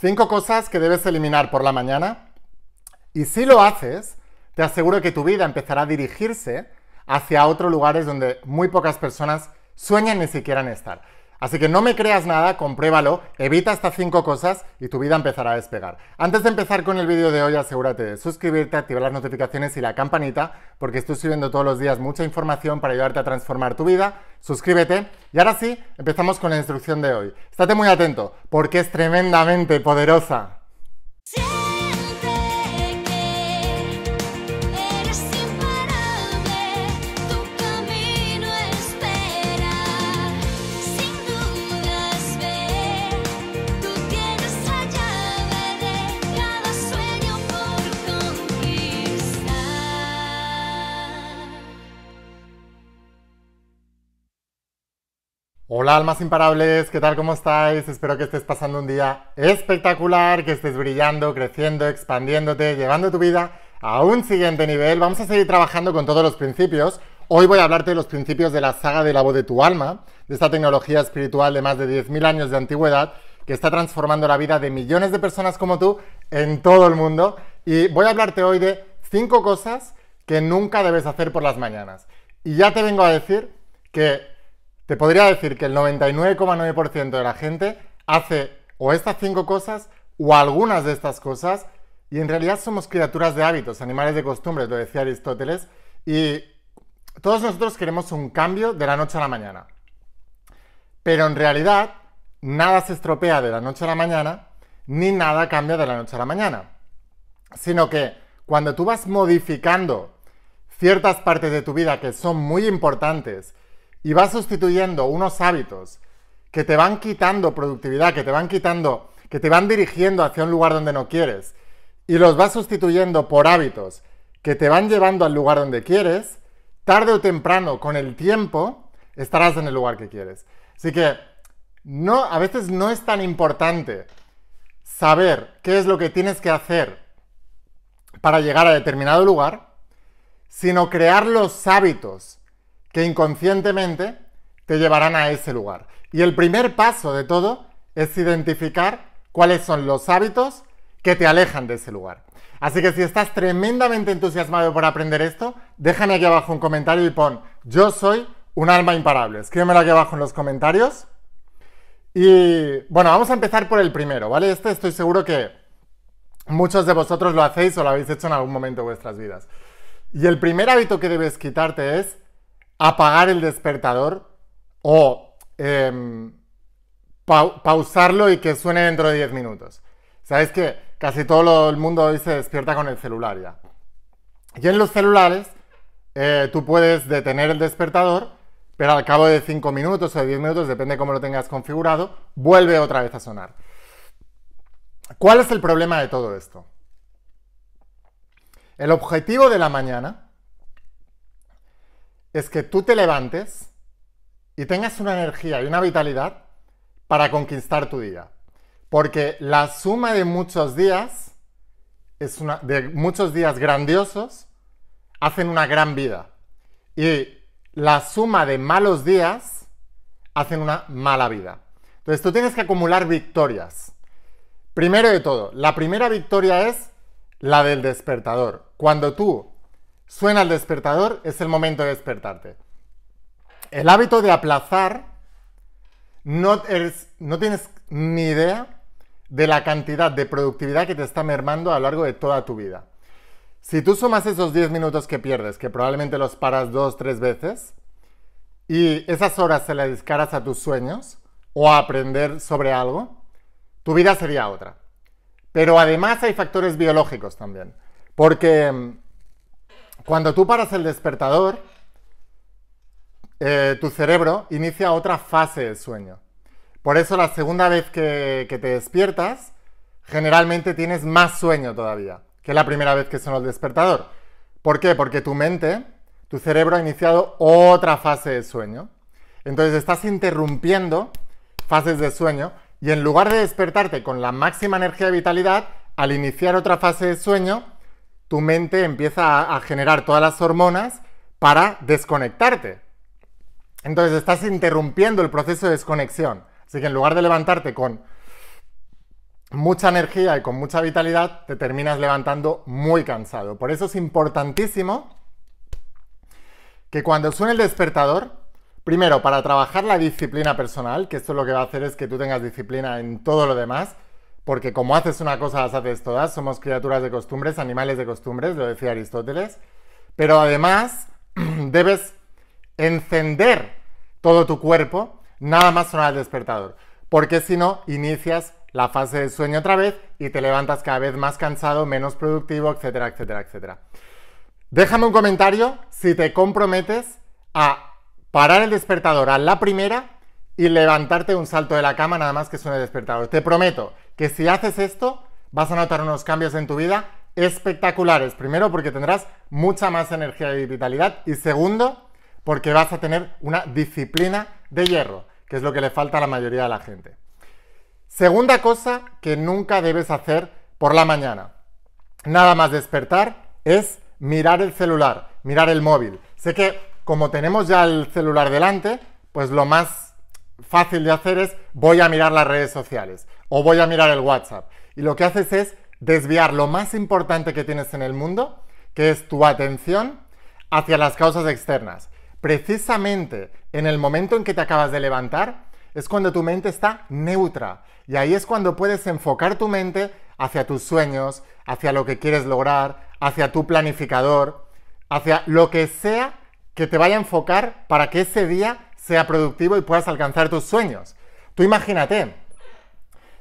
Cinco cosas que debes eliminar por la mañana. Y si lo haces, te aseguro que tu vida empezará a dirigirse hacia otros lugares donde muy pocas personas sueñan ni siquiera estar. Así que no me creas nada, compruébalo, evita estas 5 cosas y tu vida empezará a despegar. Antes de empezar con el vídeo de hoy, asegúrate de suscribirte, activar las notificaciones y la campanita, porque estoy subiendo todos los días mucha información para ayudarte a transformar tu vida. Suscríbete y ahora sí, empezamos con la instrucción de hoy. Estate muy atento, porque es tremendamente poderosa. Hola almas imparables, ¿qué tal? ¿Cómo estáis? Espero que estés pasando un día espectacular, que estés brillando, creciendo, expandiéndote, llevando tu vida a un siguiente nivel. Vamos a seguir trabajando con todos los principios. Hoy voy a hablarte de los principios de la saga de la voz de tu alma, de esta tecnología espiritual de más de 10.000 años de antigüedad que está transformando la vida de millones de personas como tú en todo el mundo. Y voy a hablarte hoy de 5 cosas que nunca debes hacer por las mañanas. Y ya te vengo a decir que te podría decir que el 99,9% de la gente hace o estas cinco cosas o algunas de estas cosas y en realidad somos criaturas de hábitos, animales de costumbres, lo decía Aristóteles, y todos nosotros queremos un cambio de la noche a la mañana. Pero en realidad nada se estropea de la noche a la mañana, ni nada cambia de la noche a la mañana. Sino que cuando tú vas modificando ciertas partes de tu vida que son muy importantes y vas sustituyendo unos hábitos que te van quitando productividad, que te van quitando, que te van dirigiendo hacia un lugar donde no quieres, y los vas sustituyendo por hábitos que te van llevando al lugar donde quieres, tarde o temprano, con el tiempo, estarás en el lugar que quieres. Así que no, a veces no es tan importante saber qué es lo que tienes que hacer para llegar a determinado lugar, sino crear los hábitos que inconscientemente te llevarán a ese lugar. Y el primer paso de todo es identificar cuáles son los hábitos que te alejan de ese lugar. Así que si estás tremendamente entusiasmado por aprender esto, déjame aquí abajo un comentario y pon yo soy un alma imparable. Escríbemelo aquí abajo en los comentarios. Y bueno, vamos a empezar por el primero, ¿vale? Este estoy seguro que muchos de vosotros lo hacéis o lo habéis hecho en algún momento de vuestras vidas. Y el primer hábito que debes quitarte es apagar el despertador o em, pausarlo y que suene dentro de 10 minutos. Sabes que casi todo el mundo hoy se despierta con el celular ya. Y en los celulares eh, tú puedes detener el despertador, pero al cabo de 5 minutos o de 10 minutos, depende cómo lo tengas configurado, vuelve otra vez a sonar. ¿Cuál es el problema de todo esto? El objetivo de la mañana es que tú te levantes y tengas una energía y una vitalidad para conquistar tu día. Porque la suma de muchos días, es una, de muchos días grandiosos, hacen una gran vida. Y la suma de malos días hacen una mala vida. Entonces tú tienes que acumular victorias. Primero de todo, la primera victoria es la del despertador. Cuando tú Suena el despertador, es el momento de despertarte. El hábito de aplazar no, tienes ni idea de la cantidad de productividad que te está mermando a lo largo de toda tu vida. Si tú sumas esos 10 minutos que pierdes, que probablemente los paras dos, tres veces, y esas horas se las descaras a tus sueños o a aprender sobre algo, tu vida sería otra. Pero además hay factores biológicos también. Porque mm, cuando tú paras el despertador, eh, tu cerebro inicia otra fase de sueño. Por eso la segunda vez que, que te despiertas, generalmente tienes más sueño todavía que la primera vez que sonó el despertador. ¿Por qué? Porque tu mente, tu cerebro ha iniciado otra fase de sueño. Entonces estás interrumpiendo fases de sueño y en lugar de despertarte con la máxima energía y vitalidad, al iniciar otra fase de sueño, tu mente empieza a, generar todas las hormonas para desconectarte. Entonces estás interrumpiendo el proceso de desconexión. Así que en lugar de levantarte con mucha energía y con mucha vitalidad, te terminas levantando muy cansado. Por eso es importantísimo que cuando suene el despertador, primero para trabajar la disciplina personal, que esto lo que va a hacer es que tú tengas disciplina en todo lo demás, porque como haces una cosa, las haces todas. Somos criaturas de costumbres, animales de costumbres, lo decía Aristóteles. Pero además debes encender todo tu cuerpo, nada más sonar el despertador. Porque si no, inicias la fase de sueño otra vez y te levantas cada vez más cansado, menos productivo, etcétera, etcétera, etcétera. Déjame un comentario si te comprometes a parar el despertador a la primera y levantarte un salto de la cama nada más que suene despertado. despertador. Te prometo que si haces esto, vas a notar unos cambios en tu vida espectaculares. Primero, porque tendrás mucha más energía y vitalidad. Y segundo, porque vas a tener una disciplina de hierro, que es lo que le falta a la mayoría de la gente. Segunda cosa que nunca debes hacer por la mañana, nada más despertar, es mirar el celular, mirar el móvil. Sé que como tenemos ya el celular delante, pues lo más fácil de hacer es voy a mirar las redes sociales o voy a mirar el WhatsApp. Y lo que haces es desviar lo más importante que tienes en el mundo, que es tu atención, hacia las causas externas. Precisamente en el momento en que te acabas de levantar es cuando tu mente está neutra y ahí es cuando puedes enfocar tu mente hacia tus sueños, hacia lo que quieres lograr, hacia tu planificador, hacia lo que sea que te vaya a enfocar para que ese día sea productivo y puedas alcanzar tus sueños. Tú imagínate,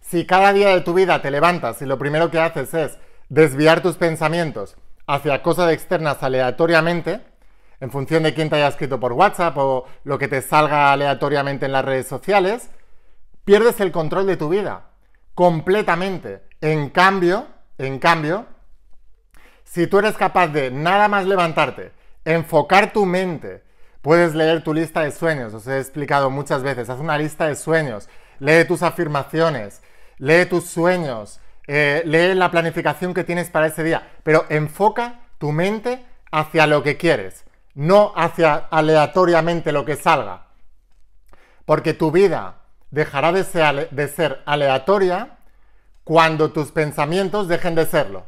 si cada día de tu vida te levantas y lo primero que haces es desviar tus pensamientos hacia cosas externas aleatoriamente, en función de quién te haya escrito por WhatsApp o lo que te salga aleatoriamente en las redes sociales, pierdes el control de tu vida completamente. En cambio, en cambio, si tú eres capaz de nada más levantarte, enfocar tu mente Puedes leer tu lista de sueños, os he explicado muchas veces, haz una lista de sueños, lee tus afirmaciones, lee tus sueños, eh, lee la planificación que tienes para ese día, pero enfoca tu mente hacia lo que quieres, no hacia aleatoriamente lo que salga, porque tu vida dejará de ser, de ser aleatoria cuando tus pensamientos dejen de serlo.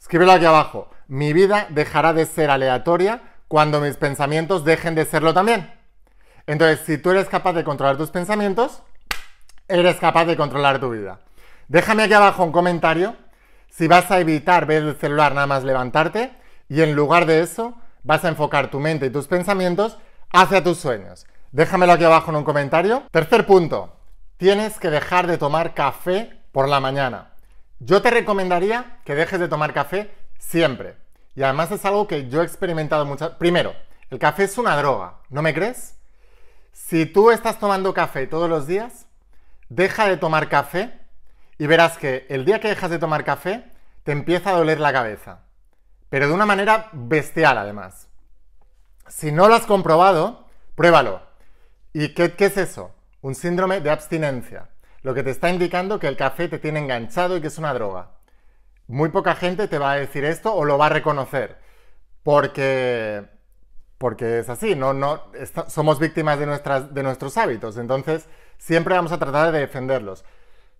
Escríbelo aquí abajo, mi vida dejará de ser aleatoria cuando mis pensamientos dejen de serlo también. Entonces, si tú eres capaz de controlar tus pensamientos, eres capaz de controlar tu vida. Déjame aquí abajo un comentario si vas a evitar ver el celular nada más levantarte y en lugar de eso vas a enfocar tu mente y tus pensamientos hacia tus sueños. Déjamelo aquí abajo en un comentario. Tercer punto, tienes que dejar de tomar café por la mañana. Yo te recomendaría que dejes de tomar café siempre. Y además es algo que yo he experimentado muchas... Primero, el café es una droga, ¿no me crees? Si tú estás tomando café todos los días, deja de tomar café y verás que el día que dejas de tomar café, te empieza a doler la cabeza. Pero de una manera bestial además. Si no lo has comprobado, pruébalo. ¿Y qué, qué es eso? Un síndrome de abstinencia. Lo que te está indicando que el café te tiene enganchado y que es una droga muy poca gente te va a decir esto o lo va a reconocer. Porque, porque es así, ¿no? no somos víctimas de, nuestras, de nuestros hábitos. Entonces, siempre vamos a tratar de defenderlos.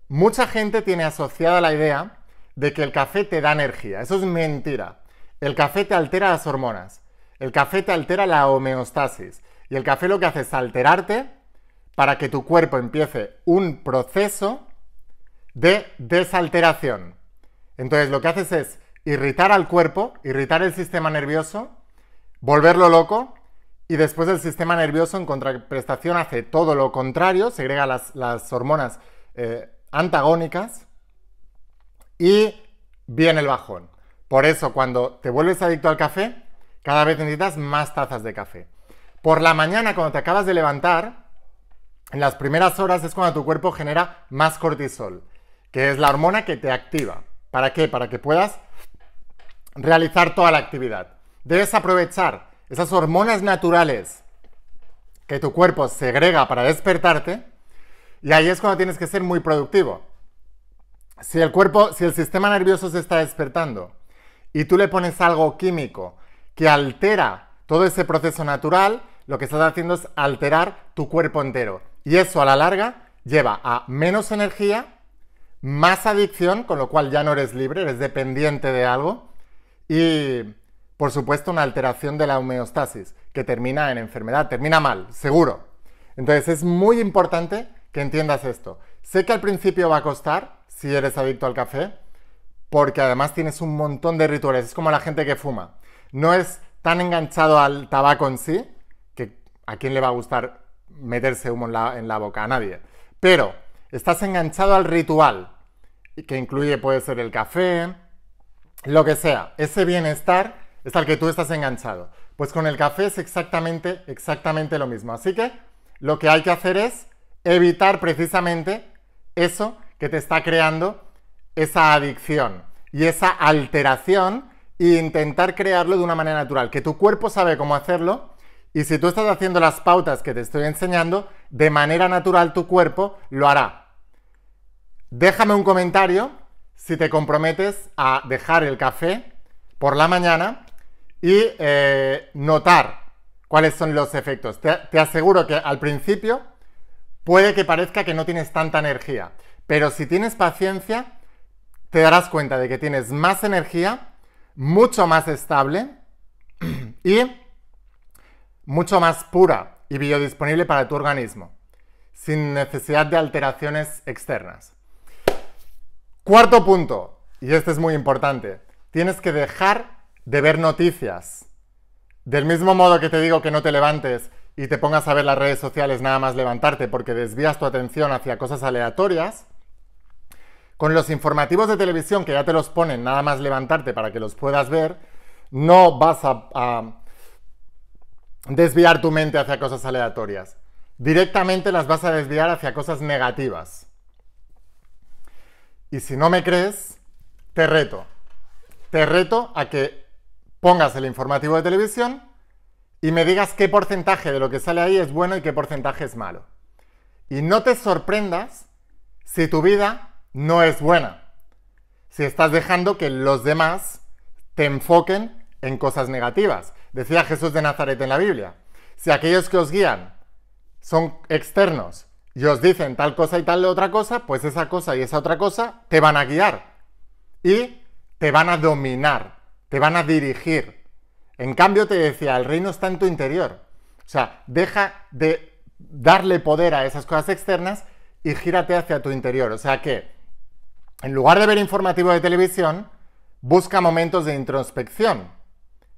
Mucha gente tiene asociada la idea de que el café te da energía. Eso es mentira. El café te altera las hormonas. El café te altera la homeostasis. Y el café lo que hace es alterarte para que tu cuerpo empiece un proceso de desalteración. Entonces lo que haces es irritar al cuerpo, irritar el sistema nervioso, volverlo loco y después el sistema nervioso en contraprestación hace todo lo contrario, segrega las, las hormonas eh, antagónicas y viene el bajón. Por eso cuando te vuelves adicto al café, cada vez necesitas más tazas de café. Por la mañana, cuando te acabas de levantar, en las primeras horas es cuando tu cuerpo genera más cortisol, que es la hormona que te activa. ¿Para qué? Para que puedas realizar toda la actividad. Debes aprovechar esas hormonas naturales que tu cuerpo segrega para despertarte y ahí es cuando tienes que ser muy productivo. Si el cuerpo, si el sistema nervioso se está despertando y tú le pones algo químico que altera todo ese proceso natural, lo que estás haciendo es alterar tu cuerpo entero. Y eso a la larga lleva a menos energía más adicción, con lo cual ya no eres libre, eres dependiente de algo, y por supuesto una alteración de la homeostasis, que termina en enfermedad, termina mal, seguro. Entonces es muy importante que entiendas esto. Sé que al principio va a costar, si eres adicto al café, porque además tienes un montón de rituales, es como la gente que fuma. No es tan enganchado al tabaco en sí, que a quién le va a gustar meterse humo en la, boca, a nadie. Pero Estás enganchado al ritual, que incluye, puede ser el café, lo que sea. Ese bienestar es al que tú estás enganchado. Pues con el café es exactamente, exactamente lo mismo. Así que lo que hay que hacer es evitar precisamente eso que te está creando esa adicción y esa alteración e intentar crearlo de una manera natural, que tu cuerpo sabe cómo hacerlo y si tú estás haciendo las pautas que te estoy enseñando, de manera natural tu cuerpo lo hará. Déjame un comentario si te comprometes a dejar el café por la mañana y eh, notar cuáles son los efectos. te aseguro que al principio puede que parezca que no tienes tanta energía, pero si tienes paciencia, te darás cuenta de que tienes más energía, mucho más estable y mucho más pura y biodisponible para tu organismo, sin necesidad de alteraciones externas. Cuarto punto, y este es muy importante, tienes que dejar de ver noticias. Del mismo modo que te digo que no te levantes y te pongas a ver las redes sociales nada más levantarte porque desvías tu atención hacia cosas aleatorias, con los informativos de televisión que ya te los ponen nada más levantarte para que los puedas ver, no vas a, desviar tu mente hacia cosas aleatorias. Directamente las vas a desviar hacia cosas negativas. Y si no me crees, te reto. Te reto a que pongas el informativo de televisión y me digas qué porcentaje de lo que sale ahí es bueno y qué porcentaje es malo. Y no te sorprendas si tu vida no es buena. Si estás dejando que los demás te enfoquen en cosas negativas. Decía Jesús de Nazaret en la Biblia. Si aquellos que os guían son externos y os dicen tal cosa y tal otra cosa, pues esa cosa y esa otra cosa te van a guiar y te van a dominar, te van a dirigir. En cambio te decía, el reino está en tu interior. O sea, deja de darle poder a esas cosas externas y gírate hacia tu interior. O sea que, en lugar de ver informativo de televisión, busca momentos de introspección.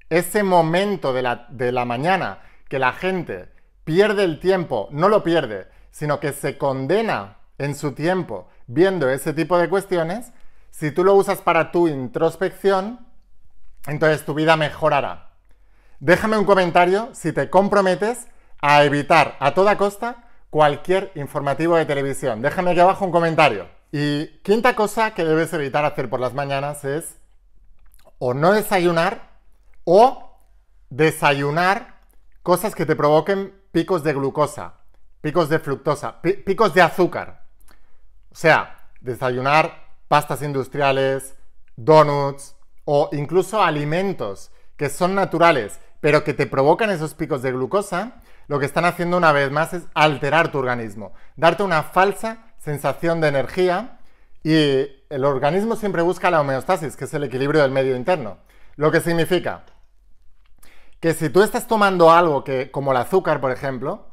Ese momento de la, de la mañana que la gente pierde el tiempo, no lo pierde, sino que se condena en su tiempo viendo ese tipo de cuestiones, si tú lo usas para tu introspección, entonces tu vida mejorará. Déjame un comentario si te comprometes a evitar a toda costa cualquier informativo de televisión. Déjame aquí abajo un comentario. Y quinta cosa que debes evitar hacer por las mañanas es o no desayunar o desayunar cosas que te provoquen picos de glucosa picos de fructosa, picos de azúcar. O sea, desayunar pastas industriales, donuts o incluso alimentos que son naturales, pero que te provocan esos picos de glucosa, lo que están haciendo una vez más es alterar tu organismo, darte una falsa sensación de energía y el organismo siempre busca la homeostasis, que es el equilibrio del medio interno. Lo que significa que si tú estás tomando algo que, como el azúcar, por ejemplo,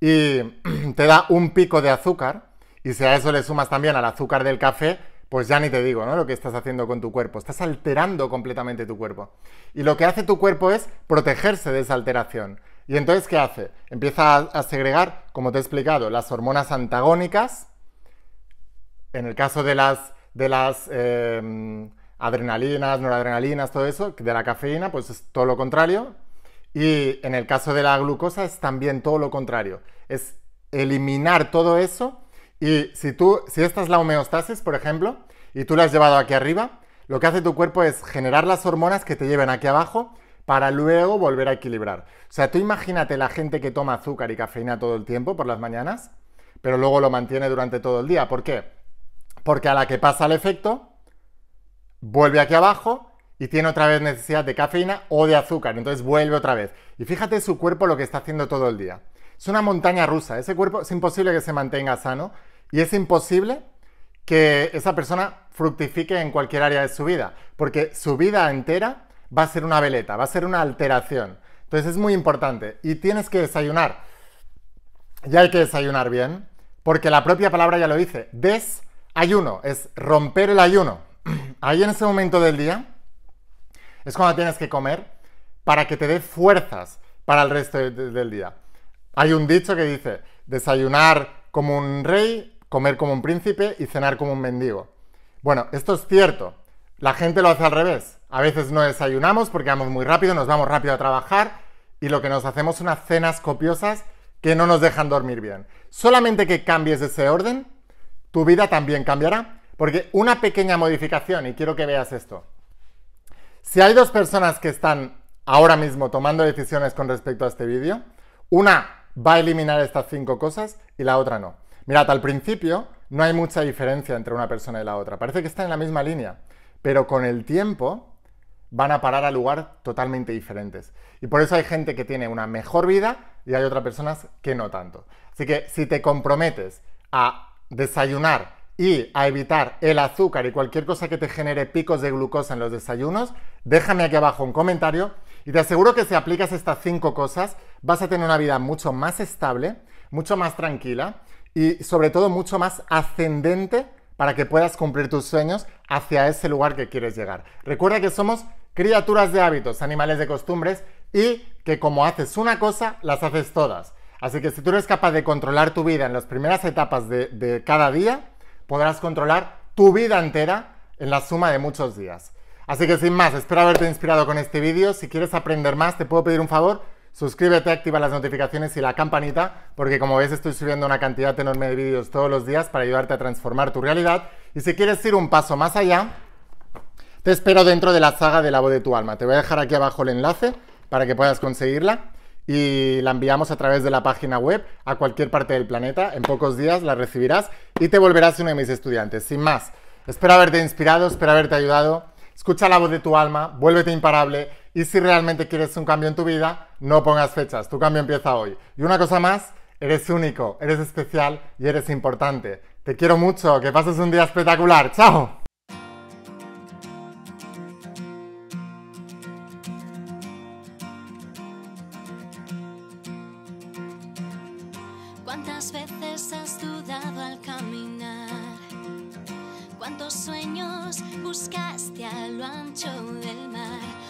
y te da un pico de azúcar, y si a eso le sumas también al azúcar del café, pues ya ni te digo, ¿no? Lo que estás haciendo con tu cuerpo. Estás alterando completamente tu cuerpo. Y lo que hace tu cuerpo es protegerse de esa alteración. ¿Y entonces qué hace? Empieza a, segregar, como te he explicado, las hormonas antagónicas. En el caso de las, de las eh, adrenalinas, noradrenalinas, todo eso, de la cafeína, pues es todo lo contrario. Y en el caso de la glucosa es también todo lo contrario, es eliminar todo eso y si tú, si esta es la homeostasis, por ejemplo, y tú la has llevado aquí arriba, lo que hace tu cuerpo es generar las hormonas que te lleven aquí abajo para luego volver a equilibrar. O sea, tú imagínate la gente que toma azúcar y cafeína todo el tiempo por las mañanas, pero luego lo mantiene durante todo el día. ¿Por qué? Porque a la que pasa el efecto, vuelve aquí abajo y tiene otra vez necesidad de cafeína o de azúcar, entonces vuelve otra vez. Y fíjate su cuerpo lo que está haciendo todo el día. Es una montaña rusa, ese cuerpo es imposible que se mantenga sano y es imposible que esa persona fructifique en cualquier área de su vida, porque su vida entera va a ser una veleta, va a ser una alteración. Entonces es muy importante y tienes que desayunar. Ya hay que desayunar bien, porque la propia palabra ya lo dice, desayuno, es romper el ayuno. Ahí en ese momento del día es cuando tienes que comer para que te dé fuerzas para el resto del día. Hay un dicho que dice, desayunar como un rey, comer como un príncipe y cenar como un mendigo. Bueno, esto es cierto. La gente lo hace al revés. A veces no desayunamos porque vamos muy rápido, nos vamos rápido a trabajar y lo que nos hacemos son unas cenas copiosas que no nos dejan dormir bien. Solamente que cambies ese orden, tu vida también cambiará. Porque una pequeña modificación, y quiero que veas esto, si hay dos personas que están ahora mismo tomando decisiones con respecto a este vídeo, una va a eliminar estas cinco cosas y la otra no. Mirad, al principio no hay mucha diferencia entre una persona y la otra. Parece que están en la misma línea, pero con el tiempo van a parar a lugar totalmente diferentes. Y por eso hay gente que tiene una mejor vida y hay otras personas que no tanto. Así que si te comprometes a desayunar y a evitar el azúcar y cualquier cosa que te genere picos de glucosa en los desayunos, déjame aquí abajo un comentario y te aseguro que si aplicas estas cinco cosas vas a tener una vida mucho más estable, mucho más tranquila y sobre todo mucho más ascendente para que puedas cumplir tus sueños hacia ese lugar que quieres llegar. Recuerda que somos criaturas de hábitos, animales de costumbres y que como haces una cosa, las haces todas. Así que si tú eres capaz de controlar tu vida en las primeras etapas de, de cada día, podrás controlar tu vida entera en la suma de muchos días. Así que sin más, espero haberte inspirado con este vídeo. Si quieres aprender más, te puedo pedir un favor. Suscríbete, activa las notificaciones y la campanita, porque como ves estoy subiendo una cantidad enorme de vídeos todos los días para ayudarte a transformar tu realidad. Y si quieres ir un paso más allá, te espero dentro de la saga de la voz de tu alma. Te voy a dejar aquí abajo el enlace para que puedas conseguirla y la enviamos a través de la página web a cualquier parte del planeta. En pocos días la recibirás y te volverás uno de mis estudiantes. Sin más, espero haberte inspirado, espero haberte ayudado. Escucha la voz de tu alma, vuélvete imparable y si realmente quieres un cambio en tu vida, no pongas fechas, tu cambio empieza hoy. Y una cosa más, eres único, eres especial y eres importante. Te quiero mucho, que pases un día espectacular. ¡Chao! buscaste a lo ancho del mar.